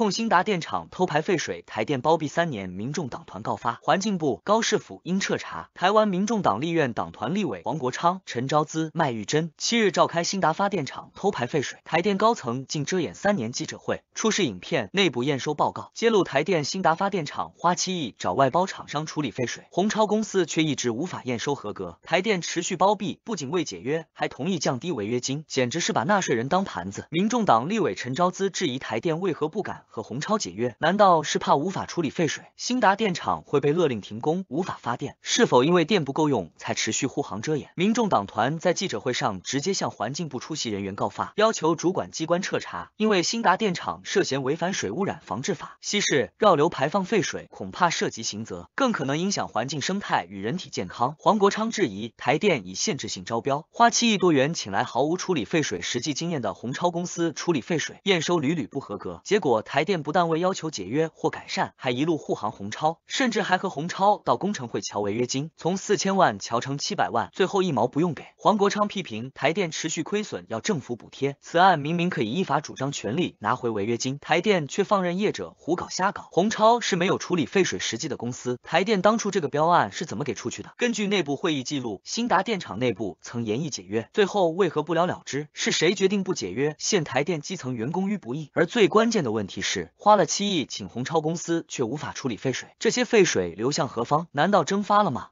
控新达电厂偷排废水，台电包庇三年，民众党团告发，环境部高市府应彻查。台湾民众党立院党团立委黄国昌、陈昭姿、麦玉珍七日召开新达发电厂偷排废水，台电高层竟遮掩三年。记者会出示影片、内部验收报告，揭露台电新达发电厂花七亿找外包厂商处理废水，宏超公司却一直无法验收合格，台电持续包庇，不仅未解约，还同意降低违约金，简直是把纳税人当盘子。民众党立委陈昭姿质疑台电为何不敢。和宏超解约，难道是怕无法处理废水，新达电厂会被勒令停工，无法发电？是否因为电不够用才持续护航遮掩？民众党团在记者会上直接向环境部出席人员告发，要求主管机关彻查，因为新达电厂涉嫌违反水污染防治法，稀释绕流排放废水，恐怕涉及刑责，更可能影响环境生态与人体健康。黄国昌质疑台电以限制性招标，花七亿多元请来毫无处理废水实际经验的宏超公司处理废水，验收屡屡不合格，结果台。台电不但未要求解约或改善，还一路护航红超，甚至还和红超到工程会调违约金，从四千万调成七百万，最后一毛不用给。黄国昌批评台电持续亏损要政府补贴，此案明明可以依法主张权利拿回违约金，台电却放任业者胡搞瞎搞。红超是没有处理废水实际的公司，台电当初这个标案是怎么给出去的？根据内部会议记录，新达电厂内部曾严议解约，最后为何不了了之？是谁决定不解约，陷台电基层员工于不义？而最关键的问题。是花了七亿请红超公司，却无法处理废水，这些废水流向何方？难道蒸发了吗？